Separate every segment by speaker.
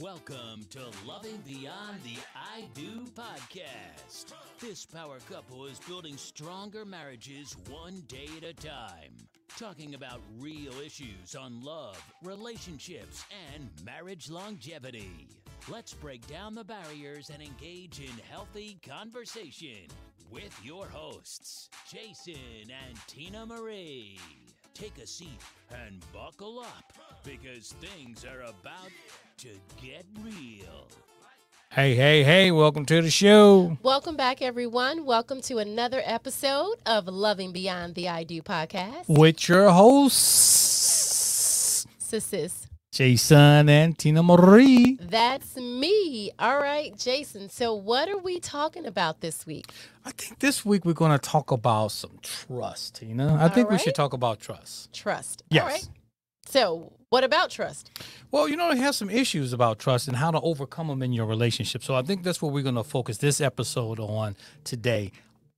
Speaker 1: Welcome to Loving Beyond the I Do podcast. This power couple is building stronger marriages one day at a time, talking about real issues on love, relationships, and marriage longevity. Let's break down the barriers and engage in healthy conversation with your hosts, Jason and Tina Marie take a seat and buckle up because things are about to get real.
Speaker 2: Hey, hey, hey, welcome to the show.
Speaker 1: Welcome
Speaker 3: back, everyone. Welcome to another episode of Loving Beyond the I Do podcast
Speaker 2: with your hosts, Sis Jason and Tina Marie.
Speaker 3: That's me. All right, Jason. So, what are we talking about this week?
Speaker 2: I think this week we're going to talk about some trust, Tina. I All think right. we should talk about trust.
Speaker 3: Trust. Yes. So, what about trust?
Speaker 2: Well, you know, it has some issues about trust and how to overcome them in your relationship. So, I think that's what we're going to focus this episode on today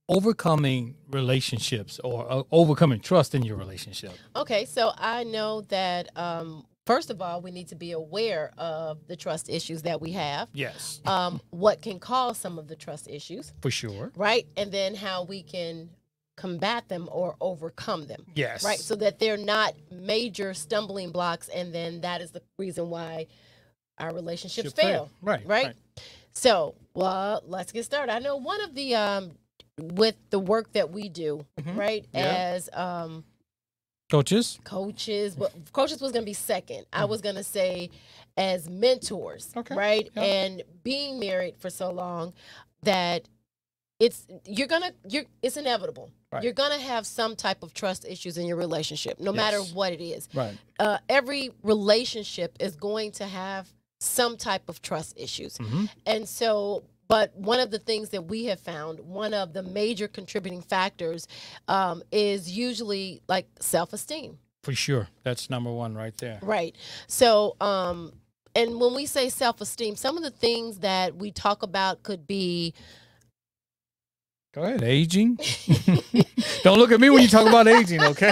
Speaker 2: overcoming relationships or uh, overcoming trust in your relationship.
Speaker 3: Okay, so I know that um, First of all, we need to be aware of the trust issues that we have. Yes. Um, what can cause some of the trust issues. For sure. Right? And then how we can combat them or overcome them.
Speaker 2: Yes. Right? So
Speaker 3: that they're not major stumbling blocks. And then that is the reason why our relationships fail. fail. Right, right. Right. So, well, let's get started. I know one of the, um, with the work that we do, mm -hmm. right, yeah. as um, Coaches? Coaches. But coaches was going to be second. I mm. was going to say as mentors, okay. right? And being married for so long that it's you're gonna you're it's inevitable right. you're gonna have some type of trust issues in your relationship no yes. matter what it is right uh, every relationship is going to have some type of trust issues mm -hmm. and so but one of the things that we have found, one of the major contributing factors um, is usually like self esteem.
Speaker 2: For sure. That's number one right there.
Speaker 3: Right. So, um, and when we say self esteem, some of the things that we talk about could be.
Speaker 2: Go ahead, aging. Don't look at me when you talk about aging, okay?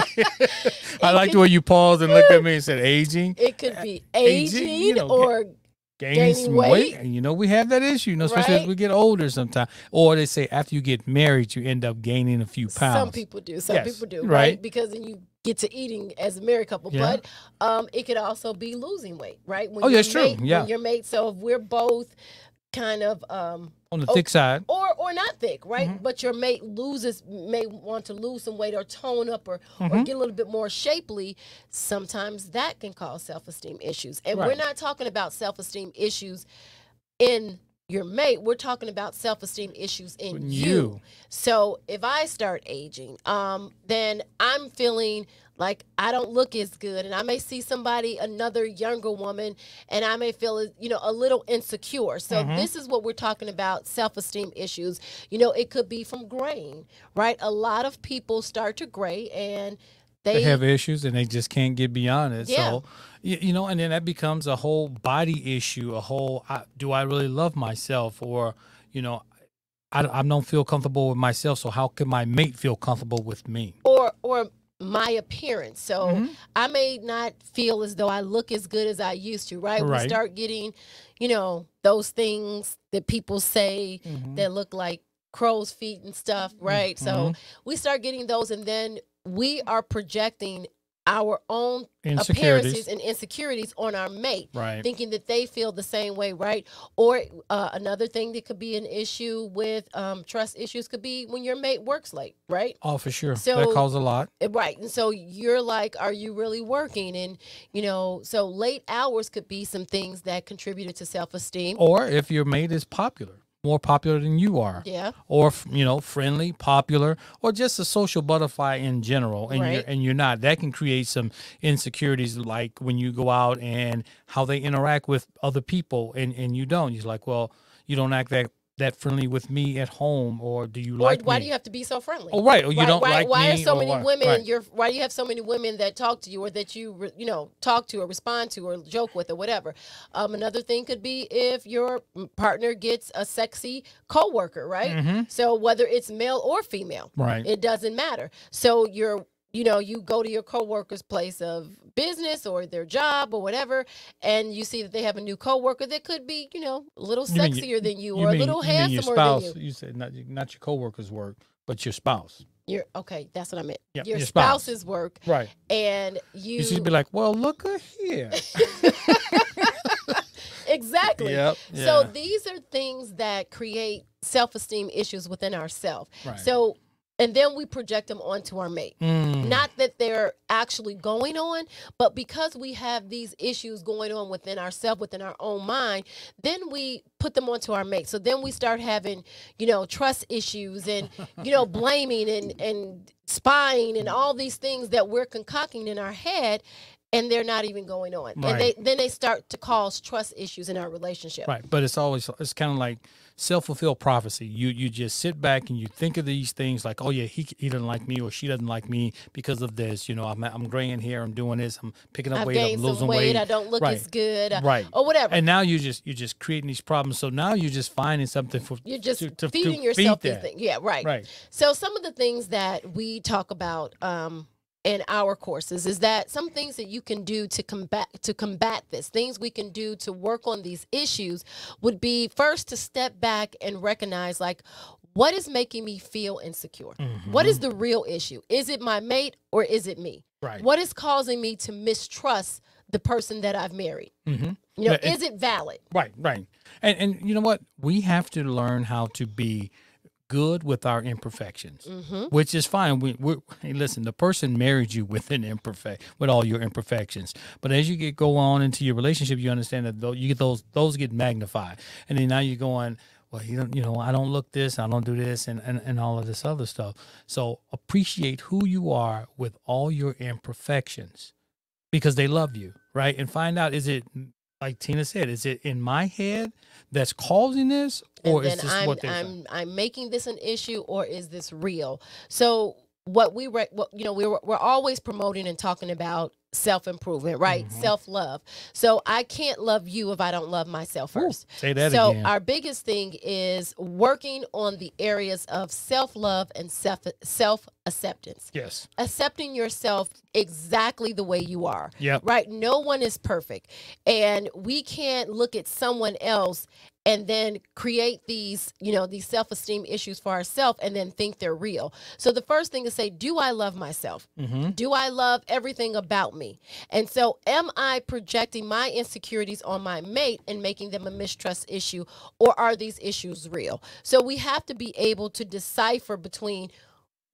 Speaker 2: I like the way you paused and looked at me and said aging.
Speaker 3: It could be aging, aging you know, or Gain some weight. weight.
Speaker 2: and you know we have that issue, you know, especially right? as we get older sometimes. Or they say after you get married, you end up gaining a few pounds. Some people do. Some yes. people do, right? right?
Speaker 3: Because then you get to eating as a married couple. Yeah. But um, it could also be losing weight, right? When oh, yeah, that's true. Yeah, your mate. So if we're both kind of um on the thick side or or not thick right mm-hmm. but your mate loses may want to lose some weight or tone up or mm-hmm. or get a little bit more shapely sometimes that can cause self-esteem issues and right. we're not talking about self-esteem issues in your mate we're talking about self-esteem issues in you. you so if i start aging um then i'm feeling like I don't look as good, and I may see somebody, another younger woman, and I may feel you know a little insecure. So mm-hmm. this is what we're talking about: self-esteem issues. You know, it could be from graying, right? A lot of people start to gray and.
Speaker 2: They, they have issues and they just can't get beyond it. Yeah. So, you, know, and then that becomes a whole body issue, a whole I, do I really love myself or, you know, I, I don't feel comfortable with myself. So, how can my mate feel comfortable with me?
Speaker 3: Or, or my appearance. So mm-hmm. I may not feel as though I look as good as I used to, right? right. We start getting, you know, those things that people say mm-hmm. that look like crow's feet and stuff, right? Mm-hmm. So we start getting those and then we are projecting our own appearances and insecurities on our mate, right. thinking that they feel the same way, right? Or uh, another thing that could be an issue with um, trust issues could be when your mate works late, right? Oh, for sure. So that causes a lot, eh, right? And so you're like, are you really working? And you know, so late hours could be some things that contributed to self-esteem. Or if your
Speaker 2: mate is popular more popular than you are. Yeah. Or you know, friendly, popular, or just a social butterfly in general, and right. you're, and you're not. That can create some insecurities, like when you go out and how they interact with other people, and and you don't. You're like, well, you don't act that that friendly with me at home, or do you or like? Why me? do you
Speaker 3: have to be so friendly? Oh, right. Or oh, you why, don't why, like why me. Why are so many why, women? Right. You're why do you have so many women that talk to you, or that you you know talk to, or respond to, or joke with, or whatever? Um, another thing could be if your partner gets a sexy coworker, right? Mm-hmm. So whether it's male or female, right, it doesn't matter. So you're you know, you go to your coworker's place of business or their job or whatever, and you see that they have a new coworker that could be, you know, a little sexier you, than you, you or mean, a little handsomer spouse, than
Speaker 2: you. You said not not your coworker's work, but your spouse.
Speaker 3: Your okay, that's what I meant. Yep, your, your spouse. spouse's work, right? And you, you should be like,
Speaker 2: well, look at here.
Speaker 3: exactly. Yep, yeah. So these are things that create self-esteem issues within ourselves. Right. So and then we project them onto our mate. Mm. Not that they're actually going on, but because we have these issues going on within ourselves, within our own mind, then we put them onto our mate. So then we start having, you know, trust issues and, you know, blaming and and spying and all these things that we're concocting in our head and they're not even going on. Right. And they then they start to cause trust issues in our relationship. Right.
Speaker 2: But it's always it's kind of like self-fulfilled prophecy. You you just sit back and you think of these things like, oh yeah, he he doesn't like me or she doesn't like me because of this. You know, I'm I'm graying hair, I'm doing this, I'm picking up I've weight, I'm losing weight, weight, I don't look right. as good, uh, right, or whatever. And now you just you're just creating these problems. So now you're just finding something for you're just to, to, feeding to yourself feed these things.
Speaker 3: Yeah, right. Right. So some of the things that we talk about. Um, in our courses is that some things that you can do to combat to combat this things we can do to work on these issues would be first to step back and recognize like what is making me feel insecure mm-hmm. what is the real issue is it my mate or is it me right what is causing me to mistrust the person that i've married
Speaker 2: mm-hmm. you know yeah, is it valid right right and and you know what we have to learn how to be good with our imperfections, mm-hmm. which is fine. We, we hey, listen. The person married you with an imperfect, with all your imperfections. But as you get go on into your relationship, you understand that those, you get those those get magnified, and then now you're going. Well, you don't, you know, I don't look this, I don't do this, and, and, and all of this other stuff. So appreciate who you are with all your imperfections because they love you, right? And find out is it like Tina said, is it in my head that's causing this, or and is this I'm, what they I'm,
Speaker 3: I'm making this an issue or is this real? So what we what, you know, we are we're always promoting and talking about self improvement, right? Mm -hmm. Self love. So I can't love you if I don't love myself first. Ooh, say that so again. our biggest thing is working on the areas of self love and self self acceptance. Yes. Accepting yourself exactly the way you are. Yeah. Right. No one is perfect, and we can't look at someone else and then create these, you know, these self-esteem issues for ourselves and then think they're real. So the first thing is say, do I love myself? Mm-hmm. Do I love everything about me? And so am I projecting my insecurities on my mate and making them a mistrust issue or are these issues real? So we have to be able to decipher between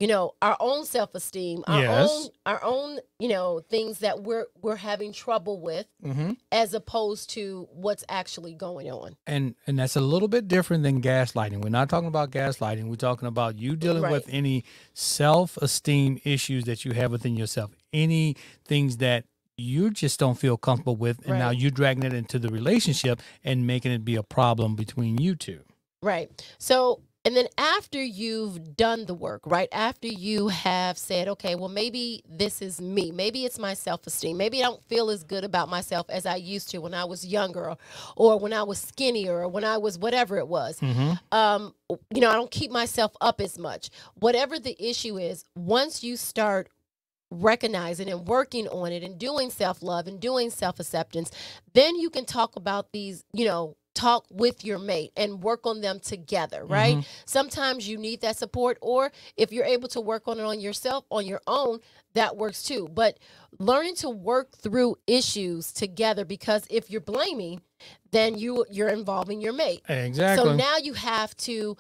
Speaker 3: you know our own self-esteem our yes. own our own you know things that we're we're having trouble with mm-hmm. as opposed to what's actually going on
Speaker 2: and and that's a little bit different than gaslighting we're not talking about gaslighting we're talking about you dealing right. with any self-esteem issues that you have within yourself any things that you just don't feel comfortable with and right. now you're dragging it into the relationship and making it be a problem between you two
Speaker 3: right so and then after you've done the work, right? After you have said, okay, well, maybe this is me. Maybe it's my self esteem. Maybe I don't feel as good about myself as I used to when I was younger or, when I was skinnier or when I was whatever it was. Mm-hmm. Um, you know, I don't keep myself up as much. Whatever the issue is, once you start recognizing and working on it and doing self love and doing self acceptance, then you can talk about these, you know, talk with your mate and work on them together, mm-hmm. right? Mm-hmm. Sometimes you need that support, or if you're able to work on it on yourself, on your own, that works too. But learning to work through issues together because if you're blaming, then you you're involving your mate. Exactly. So now you have to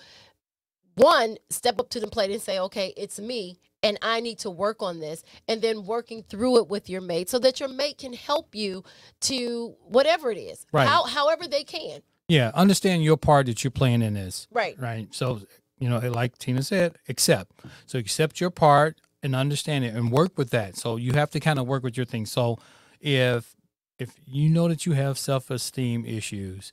Speaker 3: one step up to the plate and say, okay, it's me and I need to work on this, and then working through it with your mate so that your mate can help you to whatever it is, right? How, however they can.
Speaker 2: Yeah, understand your part that you're playing in this. Right. Right. So you know, like Tina said, accept. So accept your part and understand it and work with that. So you have to kind of work with your thing. So if if you know that you have self-esteem issues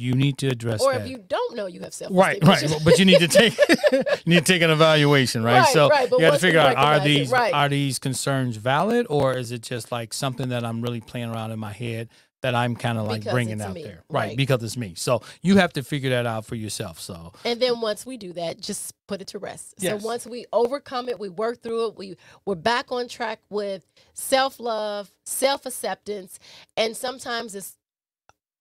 Speaker 2: you need to address or that. if
Speaker 3: you don't know you have self right right but you need to take
Speaker 2: you need to take an evaluation right, right so right. you got to figure out are these right. are these concerns valid or is it just like something that i'm really playing around in my head that i'm kind of like because bringing out me. there right, because it's me so you have to figure that out for yourself so
Speaker 3: and then once we do that just put it to rest yes. so once we overcome it we work through it we we're back on track with self-love self-acceptance and sometimes it's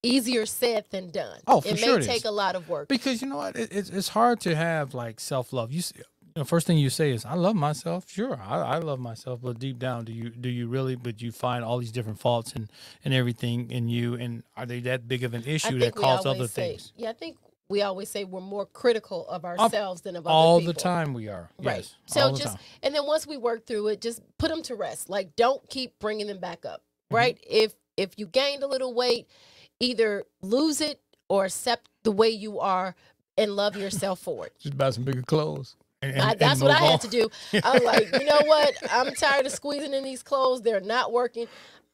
Speaker 3: easier said than done. Oh, for it sure may it take is. a lot of work
Speaker 2: because you know what, it, it's it's hard to have like self love. You see, the first thing you say is, "I love myself." Sure, I, I love myself, but deep down, do you do you really? But you find all these different faults and and everything in you, and are they that big of an issue that causes other say, things?
Speaker 3: Yeah, I think we always say we're more critical of ourselves than of
Speaker 2: other all people. the time we are right so just time.
Speaker 3: and then once we work through it just put them to rest like don't keep bringing them back up mm-hmm. right mm -hmm. if if you gained a little weight either lose it or accept the way you are and love yourself for it.
Speaker 2: Just buy some bigger clothes. And, and, I, that's what I on. had to do. I'm like,
Speaker 3: you know what? I'm tired of squeezing in these clothes. They're not working.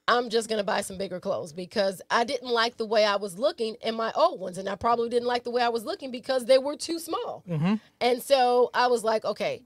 Speaker 3: I'm just gonna buy some bigger clothes because I didn't like the way I was looking in my old ones, and I probably didn't like the way I was looking because they were too small. Mm-hmm. And so I was like, okay,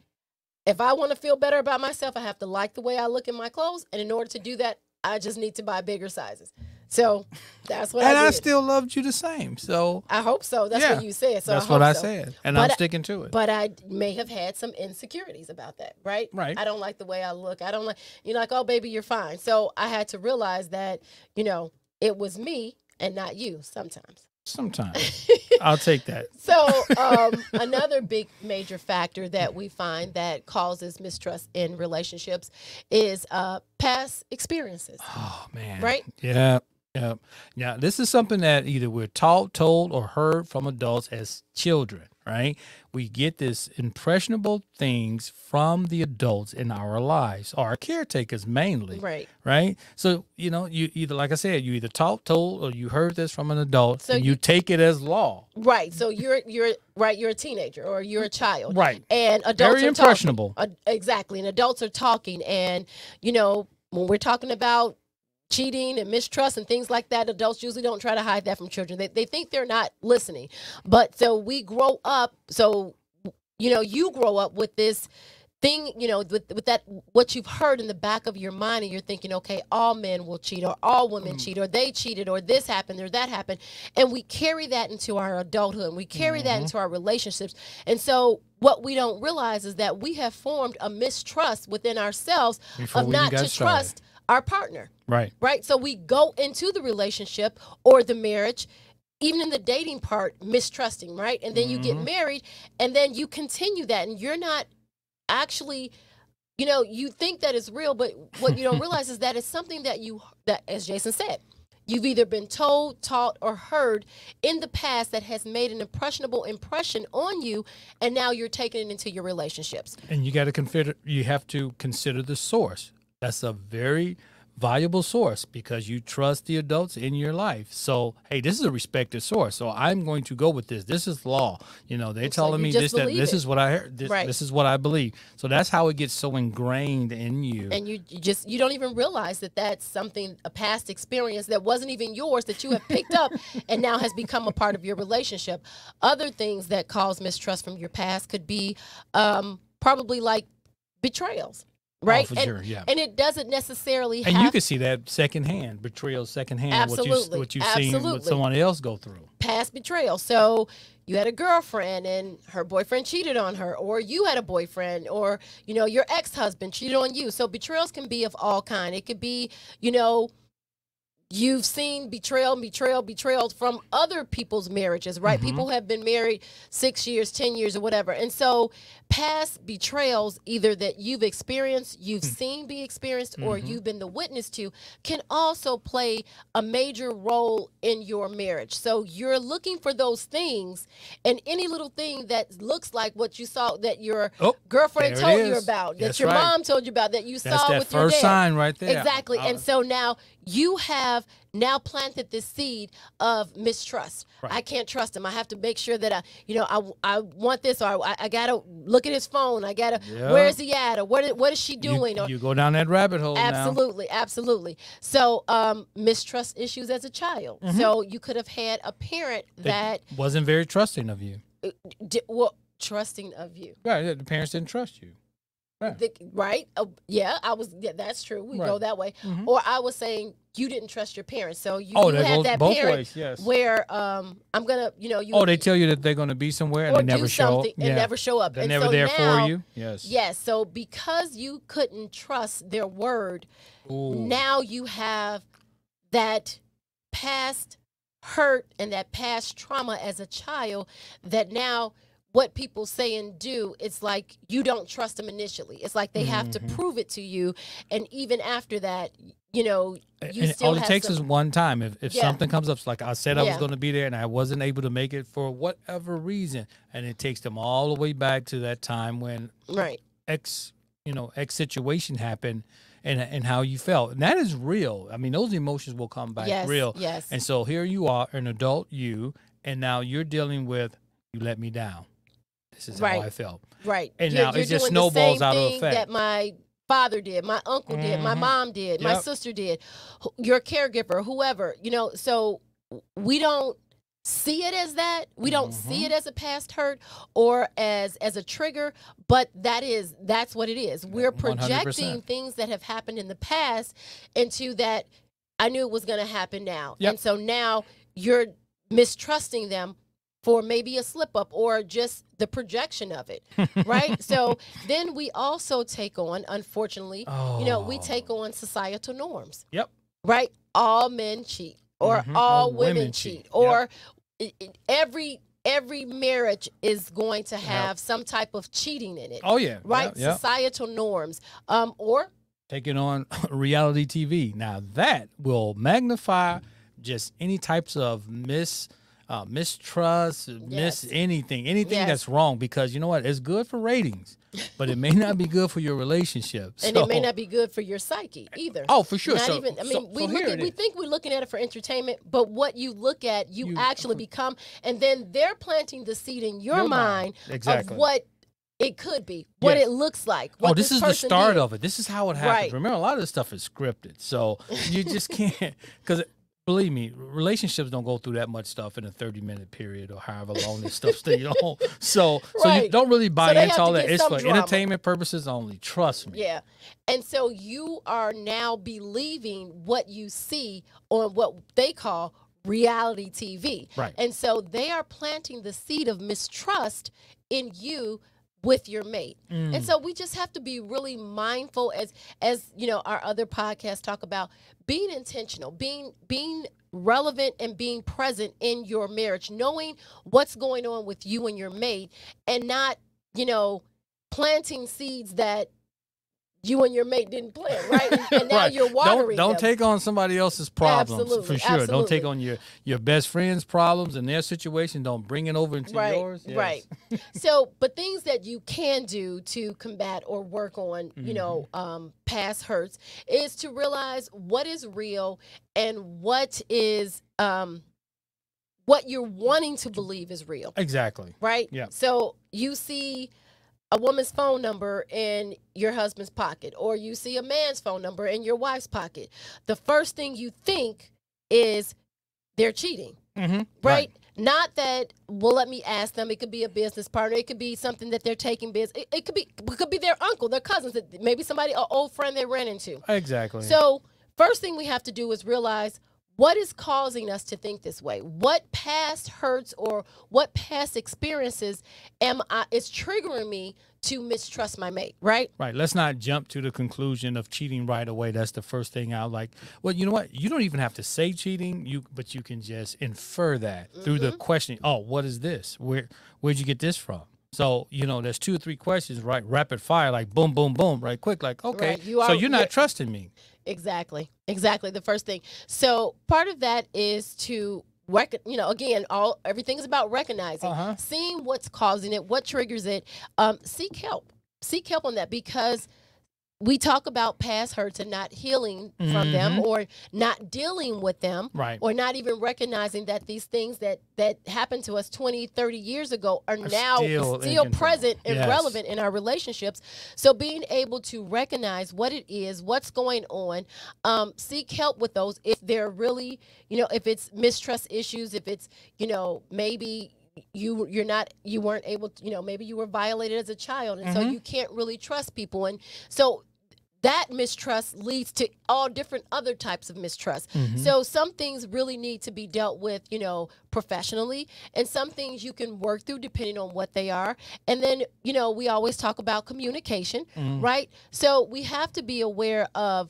Speaker 3: if I want to feel better about myself, I have to like the way I look in my clothes, and in order to do that, I just need to buy bigger sizes. So that's what. And I, I, still
Speaker 2: loved you the same. So
Speaker 3: I hope so. That's yeah, what you said. So that's I what I so. said, and but I'm sticking to it. But I may have had some insecurities about that, right? Right. I don't like the way I look. I don't like you know, like oh baby, you're fine. So I had to realize that you know it was me and not you sometimes.
Speaker 2: Sometimes I'll take that.
Speaker 3: So um, another big major factor that we find that causes mistrust in relationships is uh, past experiences. Oh man! Right?
Speaker 2: Yeah. Yeah. Now, this is something that either we're taught, told, or heard from adults as children, right? We get this impressionable things from the adults in our lives, our caretakers mainly. Right. Right. So, you know, you either, like I said, you either taught, told, or you heard this from an adult so and you, you take it as law.
Speaker 3: Right. So you're, you're, right, you're a teenager or you're a child. Right. And adults Very are impressionable. Talking, uh, exactly. And adults are talking and, you know, when we're talking about cheating and mistrust and things like that. Adults usually don't try to hide that from children. They, they think they're not listening. But so we grow up. So, you know, you grow up with this thing, you know, with, with that, what you've heard in the back of your mind, and you're thinking, okay, all men will cheat, or all women mm. cheat, or they cheated, or this happened, or that happened. And we carry that into our adulthood, and we carry mm-hmm. that into our relationships. And so, what we don't realize is that we have formed a mistrust within ourselves Before of not to started. trust our partner. Right. Right. So we go into the relationship or the marriage, even in the dating part, mistrusting, right? And then mm-hmm. you get mm-hmm. married and then you continue that and you're not actually you know, you think that it's real, but what you don't realize is that it's something that you that as Jason said, you've either been told, taught, or heard in the past that has made an impressionable impression on you, and now you're taking it into your relationships.
Speaker 2: And you got to consider, you have to consider the source. That's a very valuable source because you trust the adults in your life. So, hey, this is a respected source. So I'm going to go with this. This is law. You know, they're it's telling like me this that this it. is what I heard. This, right. this is what I believe. So that's how it gets so ingrained in you. And
Speaker 3: you, you just you don't even realize that that's something a past experience that wasn't even yours that you have picked up and now has become a part of your relationship. Other things that cause mistrust from your past could be um, probably like betrayals right? for and, sure, yeah. And it doesn't necessarily. And you can
Speaker 2: see that secondhand betrayal, secondhand. Absolutely, what, you, what you've seen, what someone else go through.
Speaker 3: Past betrayal. So you had a girlfriend and her boyfriend cheated on her, or you had a boyfriend, or you know your ex-husband cheated on you. So betrayals can be of all kind. It could be, you know. You've seen betrayal, betrayal, betrayal from other people's marriages, right? Mm -hmm. People have been married six years, 10 years, or whatever. And so past betrayals either that you've experienced you've mm. seen be experienced or mm -hmm. you've been the witness to can also play a major role in your marriage so you're looking for those things and any little thing that looks like what you saw that your oh, girlfriend told you about that That's your right. mom told you about that you That's saw that with your dad. sign right there exactly uh, and so now you have now planted this seed of mistrust. Right. I can't trust him. I have to make sure that I, uh, you know, I, I want this, or I, I gotta look at his phone. I gotta, where is he at, or what what is she doing? You, or, you go
Speaker 2: down that rabbit hole. Absolutely,
Speaker 3: now. absolutely. So um, mistrust issues as a child. Mm-hmm. So you could have had a parent that,
Speaker 2: wasn't very trusting of you.
Speaker 3: Uh, well, trusting of you.
Speaker 2: Right, the parents didn't trust you.
Speaker 3: The, right? Uh, yeah, I was. Yeah, that's true. We right. go that way. Mm-hmm. Or I was saying you didn't trust your parents, so you, oh, you had both, that both parent ways, yes. where um, I'm gonna, you know, you. Oh, they
Speaker 2: tell you that they're gonna be somewhere and they never show up. And yeah. never show up. They're and never so there now, for you. Yes.
Speaker 3: Yes. So because you couldn't trust their word, Ooh. now you have that past hurt and that past trauma as a child that now what people say and do, it's like you don't trust them initially. It's like they mm-hmm. have to mm-hmm. prove it to you, and even after that, you know, you all it takes some... is
Speaker 2: one time. If if yeah. something comes up, it's like I said I yeah. was going to be there and I wasn't able to make it for whatever reason, and it takes them all the way back to that time when right X you know X situation happened. And, and how you felt and that is real i mean those emotions will come back yes, real yes and so here you are an adult you and now you're dealing with you let me down this is right. how I felt. Right. And you're, now you it just snowballs out of effect. That
Speaker 3: my father did, my uncle did, mm -hmm. my mm-hmm. mom did, yep. my sister did, your caregiver, whoever, you know, so we don't see it as that. We don't mm -hmm. see mm-hmm. it as a past hurt or as as a trigger, but that is that's what it is. We're projecting 100%. things that have happened in the past into that I knew it was going to happen now. Yep. And so now you're mistrusting them for maybe a slip up or just the projection of it, right? so then we also take on, unfortunately, oh. you know, we take oh. on societal norms. Yep. Right? All men cheat or mm-hmm. all, all women, women, cheat, or yep. every every marriage is going to have yep. some type of cheating in it. Oh yeah. Right? Yep. Societal norms um or
Speaker 2: taking on reality TV. Now that will magnify mm. just any types of mis uh, mistrust, yes. miss anything, anything yes. that's wrong. Because you know what? It's good for ratings, but it may not be good for your relationship. And it may
Speaker 3: not be good for your psyche either. Oh, for sure. Not so, even, I mean, so, we, so look at, we think we're looking at it for entertainment, but what you look at, you, you actually become. And then they're planting the seed in your, your mind, mind. Exactly. of what it could be what yes. it looks like. oh, this, this is the start did. of it. This is how it happens. Right.
Speaker 2: Remember, a lot of this stuff is scripted, so you just can't because believe me, relationships don't go through that much stuff in a 30 minute period or however long this stuff stays on. So, right. so you don't really buy so into all that. It's for drama. entertainment purposes only. Trust me.
Speaker 3: Yeah. And so you are now believing what you see on what they call reality TV. Right. And so they are planting the seed of mistrust in you with your mate. Mm. And so we just have to be really mindful as as you know our other podcasts talk about being intentional, being being relevant and being present in your marriage, knowing what's going on with you and your mate and not, you know, planting seeds that you and your mate didn't plan, right? And, now right. you're watering. Don't, don't take
Speaker 2: on somebody else's problems absolutely, for sure. Absolutely. Don't take on your your best friend's problems and their situation. Don't bring it over into right, yours. Yes. Right.
Speaker 3: so, but things that you can do to combat or work on, mm -hmm. you know, mm-hmm. um, past hurts is to realize what is real and what is um, what you're wanting to believe is real. Exactly. Right. Yeah. So you see a woman's phone number in your husband's pocket or you see a man's phone number in your wife's pocket, the first thing you think is they're cheating. Mm-hmm. Right? right? Not that, well, let me ask them. It could be a business partner. It could be something that they're taking business. It, it could be it could be their uncle, their cousins, maybe somebody, an old friend they ran into.
Speaker 2: Exactly. So
Speaker 3: first thing we have to do is realize what is causing us to think this way? What past hurts or what past experiences am I is triggering me to mistrust my mate,
Speaker 2: right? Right. Let's not jump to the conclusion of cheating right away. That's the first thing I like. Well, you know what? You don't even have to say cheating, you but you can just infer that mm -hmm. through the mm-hmm. questioning. Oh, what is this? Where where'd you get this from? So, you know, there's two or three questions, right? Rapid fire, like boom, boom, boom, right quick. Like, okay, right. you are, so you're not you're, trusting me.
Speaker 3: Exactly. Exactly. The first thing. So part of that is to rec- you know again all everything is about recognizing uh-huh. seeing what's causing it what triggers it um, seek help seek help on that because we talk about past hurts and not healing mm-hmm. from them mm-hmm. or not dealing with them right. or not even recognizing that these things that that happened to us 20 30 years ago are, are now still, still present and yes. relevant in our relationships so being able to recognize what it is what's going on um, seek help with those if they're really you know if it's mistrust issues if it's you know maybe you you're not you weren't able to you know maybe you were violated as a child and mm-hmm. so you can't really trust people and so that mistrust leads to all different other types of mistrust. Mm-hmm. So some things really need to be dealt with, you know, professionally, and some things you can work through depending on what they are. And then, you know, we always talk about communication, mm-hmm. right? So we have to be aware of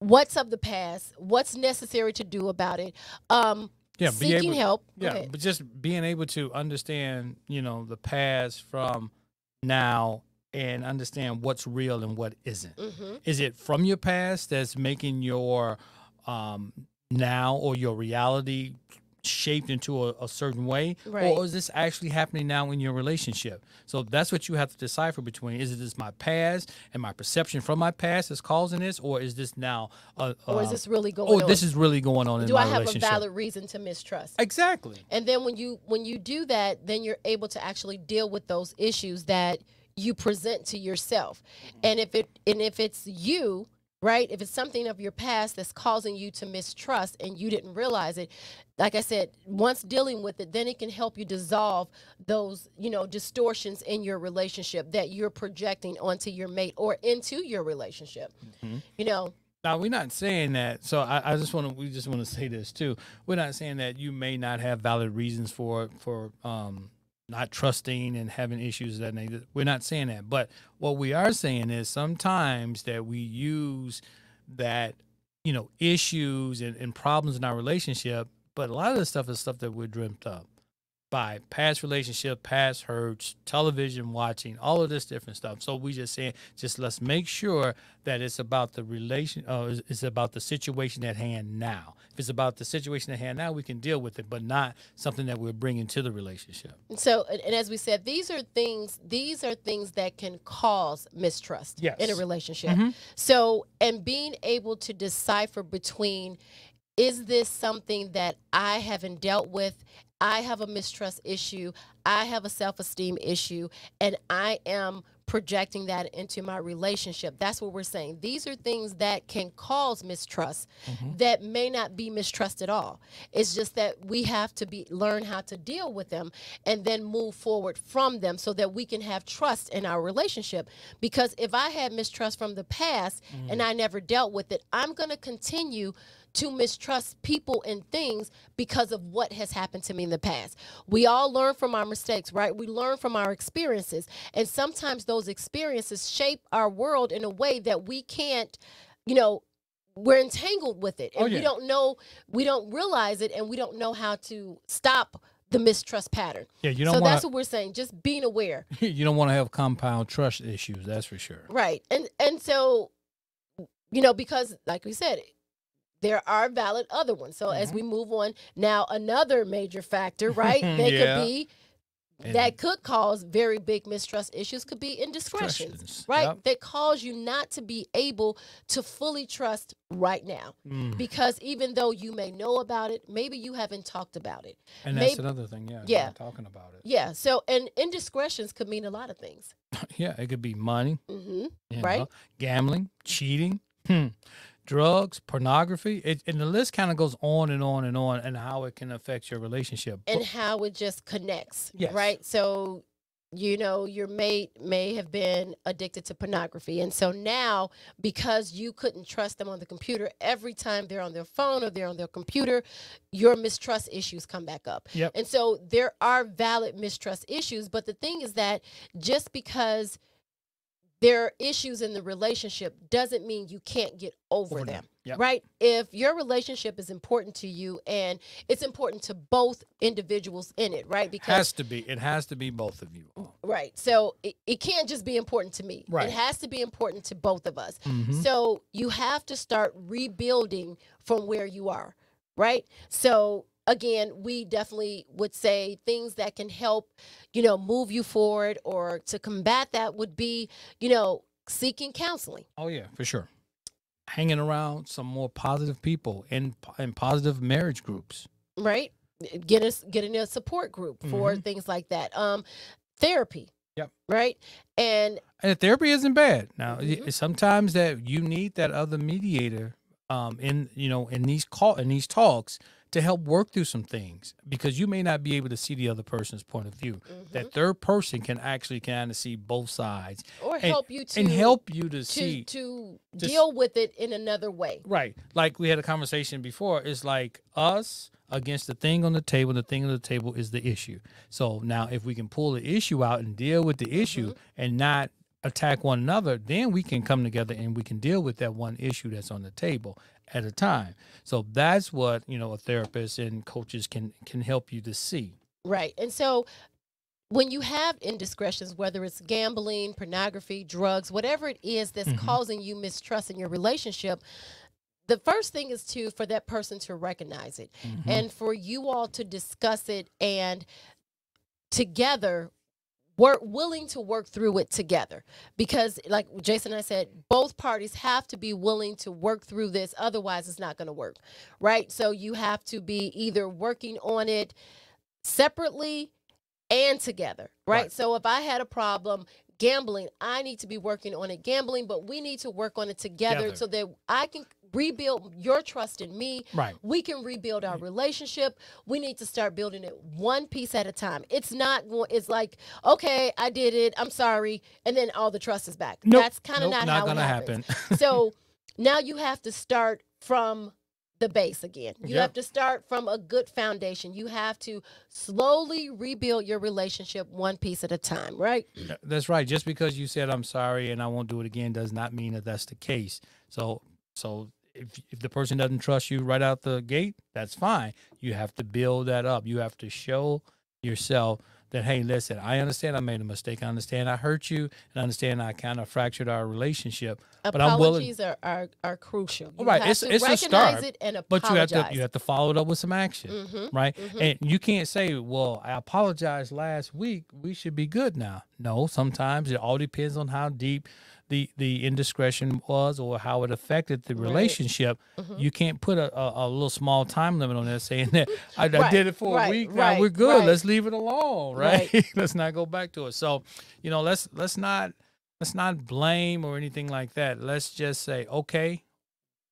Speaker 3: what's of the past, what's necessary to do about it. Um, yeah, seeking able, help. Yeah, but
Speaker 2: just being able to understand, you know, the past from now and understand what's real and what isn't. Mm-hmm. Is it from your past that's making your um, now or your reality shaped into a, a certain way right. or is this actually happening now in your relationship so that's what you have to decipher between is it just my past and my perception from my past is causing this or is this now or is um, this really going oh on? this is really going on do i have a valid
Speaker 3: reason to mistrust exactly and then when you when you do that then you're able to actually deal with those issues that you present to yourself. Mm-hmm. And if it and if it's you, right? If it's something of your past that's causing you to mistrust and you didn't realize it, like I said, once dealing with it, then it can help you dissolve those, you know, distortions in your relationship that you're projecting onto your mate or into your relationship. Mm-hmm. You know,
Speaker 2: now we're not saying that. So I, I just want to we just want to say this too. We're not saying that you may not have valid reasons for for um, not trusting and having issues that We're not saying that, but what we are saying is sometimes that we use that you know issues and, and problems in our relationship, but a lot of the stuff is stuff that we're dreamt up by past relationship, past hurts, television watching, all of this different stuff. So we just saying, just let's make sure that it's about the relation, uh, it's about the situation at hand now. If it's about the situation at hand now, we can deal with it, but not something that we're bringing to the relationship.
Speaker 3: So, and as we said, these are things, these are things that can cause mistrust yes. in a relationship. Mm -hmm. So, and being able to decipher between is this something that I haven't dealt with I have a mistrust issue, I have a self esteem issue, and I am projecting that into my relationship. That's what we're saying. These are things that can cause mistrust mm-hmm. that may not be mistrust at all. It's just that we have to be learn how to deal with them and then move forward from them so that we can have trust in our relationship. Because if I had mistrust from the past mm-hmm. and mm. I never dealt with it, I'm going to continue to mistrust people and things because of what has happened to me in the past. We all learn from our mistakes, right? We learn from our experiences. And sometimes those experiences shape our world in a way that we can't, you know, we're entangled with it. Oh, and oh, yeah. we don't know, we don't realize it, and we don't know how to stop the mistrust pattern. Yeah, you don't. So wanna, that's what we're saying. Just being aware.
Speaker 2: you don't want to have compound trust issues. That's for sure.
Speaker 3: Right, and and so, you know, because like we said, there are valid other ones. So mm -hmm. as mm-hmm. we move on, now another major factor, right? They yeah. could be and that could cause very big mistrust issues could be indiscretions right yep. that cause you not to be able to fully trust right now mm. because even though you may know about it maybe you haven't talked about
Speaker 2: it and maybe, that's another thing yeah yeah talking about
Speaker 3: it yeah so and indiscretions could mean a lot of things
Speaker 2: yeah it could be money mm -hmm, right know, gambling cheating hmm drugs, pornography, it, and the list kind of goes on and on and on, and how it can affect your relationship and
Speaker 3: but, how it just connects, yes. right? So, you know, your mate may have been addicted to pornography, and so now because you couldn't trust them on the computer, every time they're on their phone or they're on their computer, your mistrust issues come back up. Yep. And so there are valid mistrust issues, but the thing is that just because there are issues in the relationship doesn't mean you can't get over, over them. them. Yep. Right? If your relationship is important to you and it's important to both individuals in it, right? Because it has
Speaker 2: to be. It has to be both of you. Mm,
Speaker 3: right. So it, it can't just be important to me. Right. It has to be important to both of us. Mm -hmm. So you have to start rebuilding from where you are. Right. So again, we definitely would say things that can help, you know, move you forward or to combat that would be, you know, seeking counseling.
Speaker 2: Oh yeah, for sure. Hanging around some more positive people and and positive marriage groups.
Speaker 3: Right. Getting getting a support group for mm -hmm. things like that. Um, therapy. Yep. Right. And
Speaker 2: and therapy isn't bad. Now mm -hmm. sometimes that you need that other mediator um in you know in these call in these talks to help work through some things because you may not be able to see the other person's point of view. Mm-hmm. That third person can actually kind of see both sides or and, help you to and help you to, to see
Speaker 3: to, to deal s- with it in another way. Right.
Speaker 2: Like we had a conversation before. It's like us against the thing on the table. The thing on the table is the issue. So now if we can pull the issue out and deal with the issue mm-hmm. and not attack one another, then we can come together and we can deal with that one issue that's on the table at a time. So that's what, you know, a therapist and coaches can can help you to see.
Speaker 3: Right. And so when you have indiscretions, whether it's gambling, pornography, drugs, whatever it is that's mm-hmm. causing you mistrust in your relationship, the first thing is to for that person to recognize it mm-hmm. and for you all to discuss it and together we're willing to work through it together because like jason and i said both parties have to be willing to work through this otherwise it's not going to work right so you have to be either working on it separately and together right? right? so if i had a problem gambling. I need to be working on it gambling, but we need to work on it together, together. so that I can rebuild your trust in me. Right. We can rebuild our relationship. We need to start building it one piece at a time. It's not it's like, okay, I did it. I'm sorry. And then all the trust is back. Nope. That's kind of nope, not, not, how it happens. happen. so now you have to start from the base again. You yep. have to start from a good foundation. You have to slowly rebuild your relationship one piece at a time, right?
Speaker 2: That's right. Just because you said I'm sorry and I won't do it again does not mean that that's the case. So so if, if the person doesn't trust you right out the gate, that's fine. You have to build that up. You have to show yourself that, hey, listen, I understand I made a mistake. I understand I hurt you, and I understand I kind of fractured our relationship. Apologies but I'm willing.
Speaker 3: Are, are are crucial.
Speaker 2: You right, it's it's a start, but you have to you have to follow it up with some action, mm-hmm. right? Mm-hmm. And you can't say, well, I apologized last week. We should be good now. No, sometimes it all depends on how deep the the indiscretion was or how it affected the right. relationship. Mm-hmm. You can't put a, a, a, little small time limit on that saying that I, right. I did it for right. a week. Now we're good. Let's leave it alone, right? let's not go back to it. So, you know, let's let's not let's not blame or anything like that. Let's just say, okay,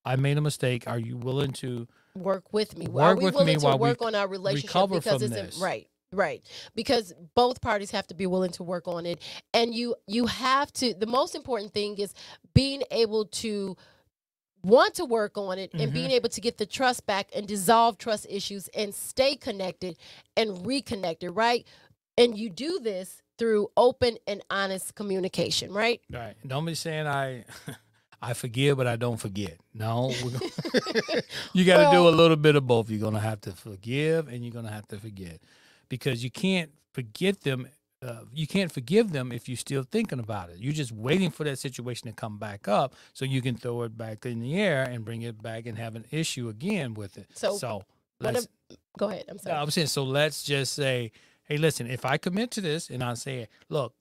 Speaker 2: I made a mistake. Are you willing to work with me? Work Are we with willing me to work on our relationship because it's this.
Speaker 3: right. Right. Because both parties have to be willing to work on it and you you have to the most important thing is being able to want to work on it and mm-hmm. being able to get the trust back and dissolve trust issues and stay connected and reconnected, right? And you do this through open and honest communication, right?
Speaker 2: Right. Don't be saying I I forgive but I don't forget. No. you got to well, do a little bit of both. You're going to have to forgive and you're going to have to forget because you can't forget them. Uh, you can't forgive them if you're still thinking about it. You're just waiting for that situation to come back up so you can throw it back in the air and bring it back and have an issue again with it. So, so let's,
Speaker 3: if, go ahead. I'm sorry. I'm saying,
Speaker 2: so let's just say, hey, listen, if I commit to this and I say, look,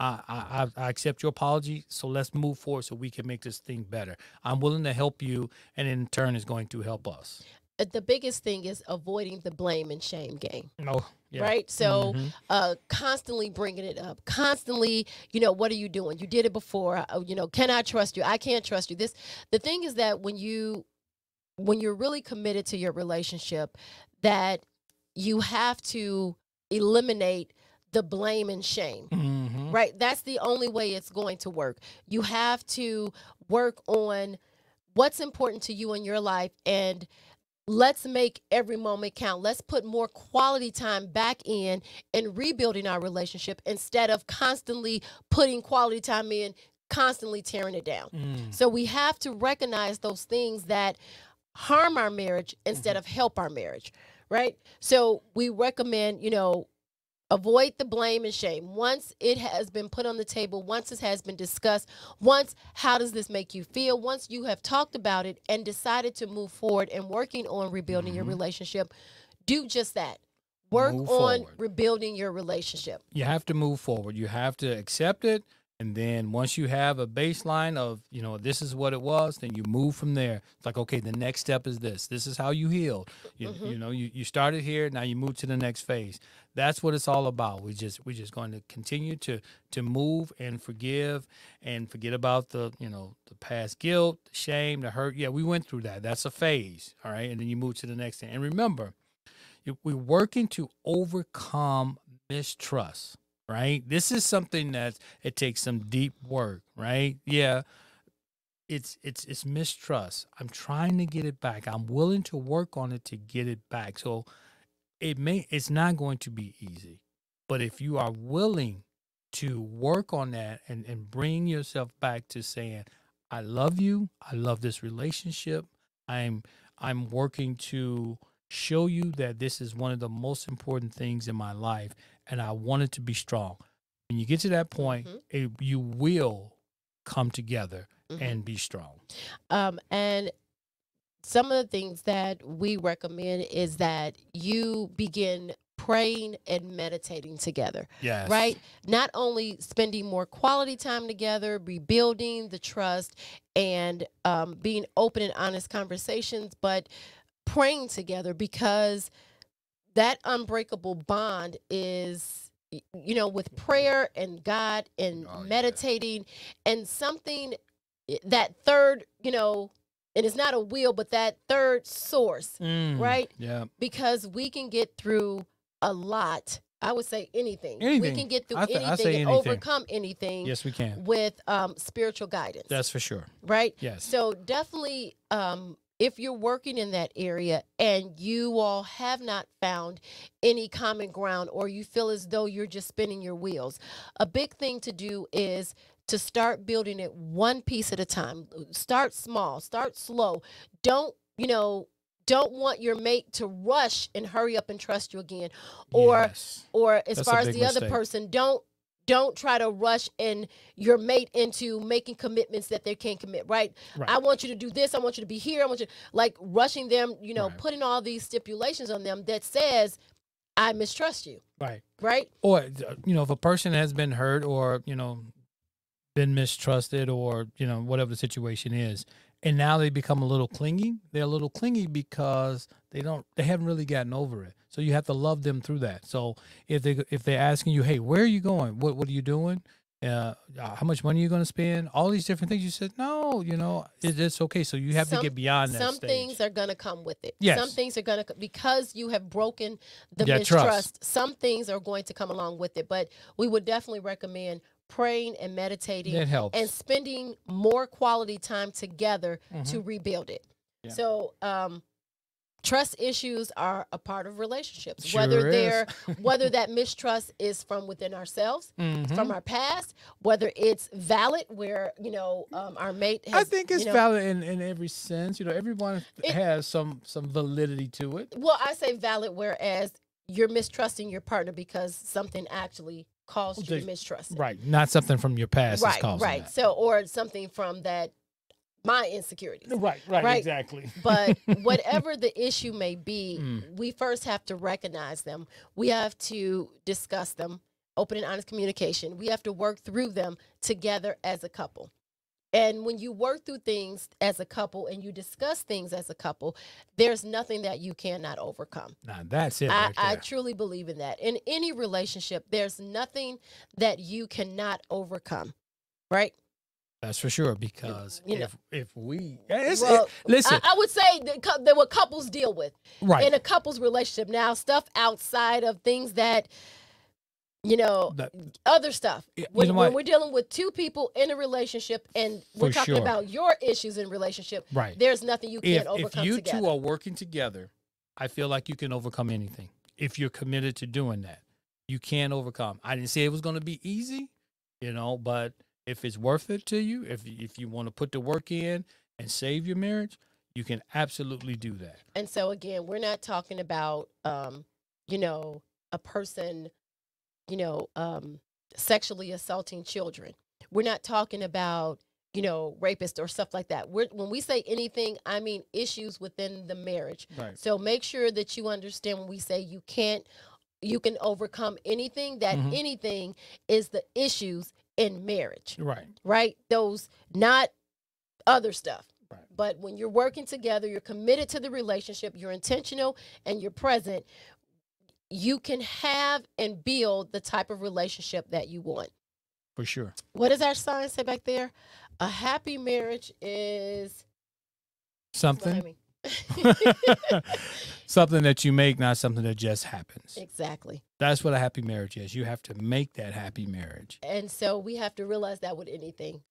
Speaker 2: I, I, I accept your apology. So let's move forward so we can make this thing better. I'm willing to help you, and in turn, is going to help us.
Speaker 3: Uh, the biggest thing is avoiding the blame and shame game.
Speaker 2: No. Yeah. Right. So mm-hmm.
Speaker 3: uh, constantly bringing it up, constantly, you know, what are you doing? You did it before. Uh, you know, can I trust you? I can't trust you. This, the thing is that when you, when you're really committed to your relationship, that you have to eliminate the blame and shame. Mm-hmm. Right. That's the only way it's going to work. You have to work on what's important to you in your life and let's make every moment count. Let's put more quality time back in and rebuilding our relationship instead of constantly putting quality time in, constantly tearing it down. Mm. So we have to recognize those things that harm our marriage instead mm -hmm. of help our marriage, right? So we recommend, you know, Avoid the blame and shame. Once it has been put on the table, once it has been discussed, once how does this make you feel, once you have talked about it and decided to move forward and working on rebuilding mm-hmm. your relationship, do just that.
Speaker 2: Work move on forward.
Speaker 3: rebuilding your relationship.
Speaker 2: You have to move forward. You have to accept it, and then once you have a baseline of, you know, this is what it was, then you move from there. It's like, okay, the next step is this. This is how you heal. You, mm-hmm. you know, you, you started here, now you move to the next phase. That's what it's all about. We just we're just going to continue to to move and forgive and forget about the, you know, the past guilt, the shame, the hurt. Yeah, we went through that. That's a phase. All right. And then you move to the next thing. And remember, we're working to overcome mistrust right? This is something that it takes some deep work, right? Yeah. It's it's it's mistrust. I'm trying to get it back. I'm willing to work on it to get it back. So it may it's not going to be easy. But if you are willing to work on that and, and bring yourself back to saying, I love you, I love this relationship, I'm I'm working to show you that this is one of the most important things in my life and I wanted to be strong. When you get to that point, mm -hmm. it, you will come together mm -hmm. and be strong.
Speaker 3: Um, and some of the things that we recommend is that you begin praying and meditating together. Yes. Right? Not only spending more quality time together, rebuilding the trust and um, being open and honest conversations, but praying together because – that unbreakable bond is you know with mm-hmm. prayer and god and oh, meditating yeah. and something eh, that third you know and it's not a wheel but that third source mm, right yeah because we can get through a lot i would say anything, anything. we can get through th- anything and anything. overcome anything yes we can with um, spiritual guidance that's for sure right yes so definitely um, if you're working in that area and you all have not found any common ground or you feel as though you're just spinning your wheels, a big thing to do is to start building it one piece at a time. Start small, start slow. Don't, you know, don't want your mate to rush and hurry up and trust you again or yes. or as That's far as the mistake. other person don't don't try to rush and your mate into making commitments that they can't commit, right? right? I want you to do this. I want you to be here. I want you like rushing them, you know, right. putting all these stipulations on them that says, I mistrust you.
Speaker 2: Right. Right. Or, uh, you know, if a person has been hurt or, you know, been mistrusted or, you know, whatever the situation is, and now they become a little clingy, they're a little clingy because they don't, they haven't really gotten over it. So you have to love them through that. So if they if they're asking you, hey, where are you going? What what are you doing? Uh, uh how much money you going to spend? All these different things. You said no. You know it, it's okay. So you have some, to get beyond that. Some stage. things
Speaker 3: are going to come with it. Yes. Some things are going to because you have broken
Speaker 2: the yeah, mistrust. Trust.
Speaker 3: Some things are going to come along with it. But we would definitely recommend praying and meditating and spending more quality time together mm -hmm. to mm-hmm. rebuild it. Yeah. So um, trust issues are a part of relationships sure whether they're whether that mistrust is from within ourselves mm-hmm. from our past whether it's valid where you know um, our mate has, i think it's you know, valid
Speaker 2: in, in every sense you know everyone it, has some some validity to it
Speaker 3: well i say valid whereas you're mistrusting your partner because something actually caused you mistrust right not something from your past right right that. so or something from that my insecurities. Right, right, right? exactly. But whatever the issue may be, mm. we first have to recognize them. We have to discuss them, open and honest communication. We have to work through them together as a couple. And when you work through things as a couple and you discuss things as a couple, there's nothing that you cannot overcome.
Speaker 2: Now that's it. Right I, I,
Speaker 3: truly believe in that. In any relationship, there's nothing that you cannot overcome,
Speaker 2: right? That's for sure. Because you if know. if we well, it, listen, I,
Speaker 3: I, would say that what couples deal with right in a couples relationship. Now stuff outside of things that you know that, other stuff. When, you know when, we're dealing with two people in a relationship and we're talking sure. about your issues in relationship, right? There's nothing you can't if, overcome. If you together. two are
Speaker 2: working together, I feel like you can overcome anything if you're committed to doing that. You can overcome. I didn't say it was going to be easy, you know, but if it's worth it to you, if if you want to put the work in and save your marriage, you can absolutely do that.
Speaker 3: And so again, we're not talking about um, you know, a person, you know, um sexually assaulting children. We're not talking about, you know, rapists or stuff like that. We're, when we say anything, I mean issues within the marriage. Right. So make sure that you understand when we say you can't you can overcome anything that mm-hmm. anything is the issues in marriage. Right. Right? Those not other stuff. Right. But when you're working together, you're committed to the relationship, you're intentional and you're present, you can have and build the type of relationship that you want. For sure. What does our sign say back there? A happy marriage is
Speaker 2: something. something that you make, not something that just happens.
Speaker 3: Exactly.
Speaker 2: That's what a happy marriage is. You have to make that happy marriage.
Speaker 3: And so we have to realize that with anything,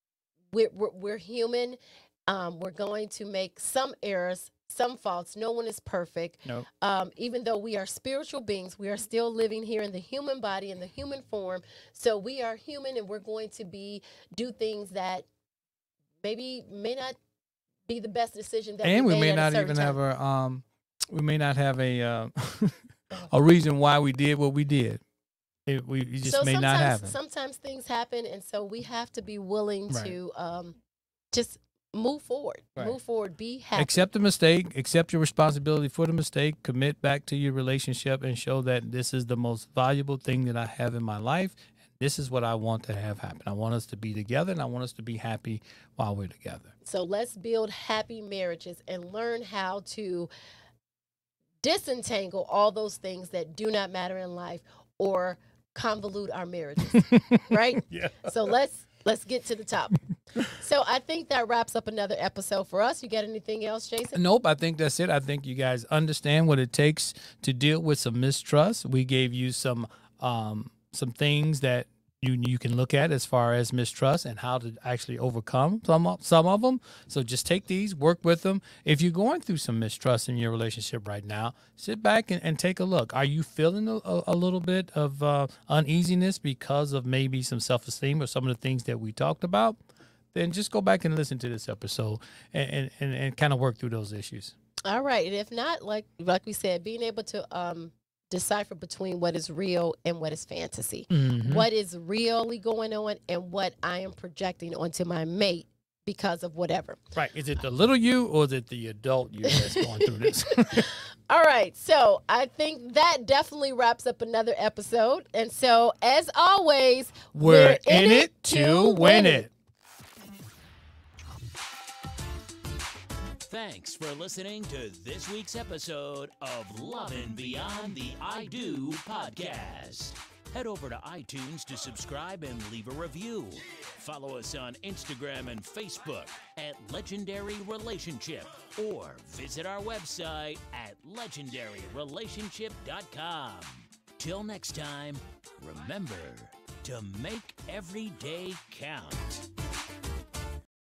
Speaker 3: we're, we're, we're human. Um, we're going to make some errors, some faults. No one is perfect. Nope. Um, even though we are spiritual beings, we are still living here in the human body, in the human form. So we are human and we're going to be do things that maybe may not be the best decision that and we, we may not even time. have
Speaker 2: a um we may not have a uh, a reason why we did what we did it, we just so may not have
Speaker 3: sometimes things happen and so we have to be willing right. to um just move forward right. move forward be happy accept
Speaker 2: the mistake accept your responsibility for the mistake commit back to your relationship and show that this is the most valuable thing that i have in my life this is what I want to have happen. I want us to be together and I want us to be happy while we're together.
Speaker 3: So let's build happy marriages and learn how to disentangle all those things that do not matter in life or convolute our marriages. right?
Speaker 2: Yeah. So let's
Speaker 3: let's get to the top. so I think that wraps up another episode for us. You got anything else,
Speaker 2: Jason? Nope. I think that's it. I think you guys understand what it takes to deal with some mistrust. We gave you some um, some things that you you can look at as far as mistrust and how to actually overcome some of, some of them. So just take these, work with them. If you're going through some mistrust in your relationship right now, sit back and, and take a look. Are you feeling a, a little bit of uh, uneasiness because of maybe some self esteem or some of the things that we talked about? Then just go back and listen to this episode and, and, and, and kind of work through those issues.
Speaker 3: All right. And if not, like like we said, being able to um, decipher between what is real and what is fantasy. Mm-hmm. What is really going on and what I am projecting onto my mate because of whatever.
Speaker 2: Right. Is it the little you or is it the adult you that's going through this?
Speaker 3: All right. So I think that definitely wraps up another episode. And so, as always,
Speaker 2: we're, we're in, in, it, to
Speaker 1: win it. it. Thanks for listening to this week's episode of Lovin' Beyond the I Do podcast. Head over to iTunes to subscribe and leave a review. Follow us on Instagram and Facebook at Legendary Relationship or visit our website at legendaryrelationship.com. Till next time, remember to make every day count.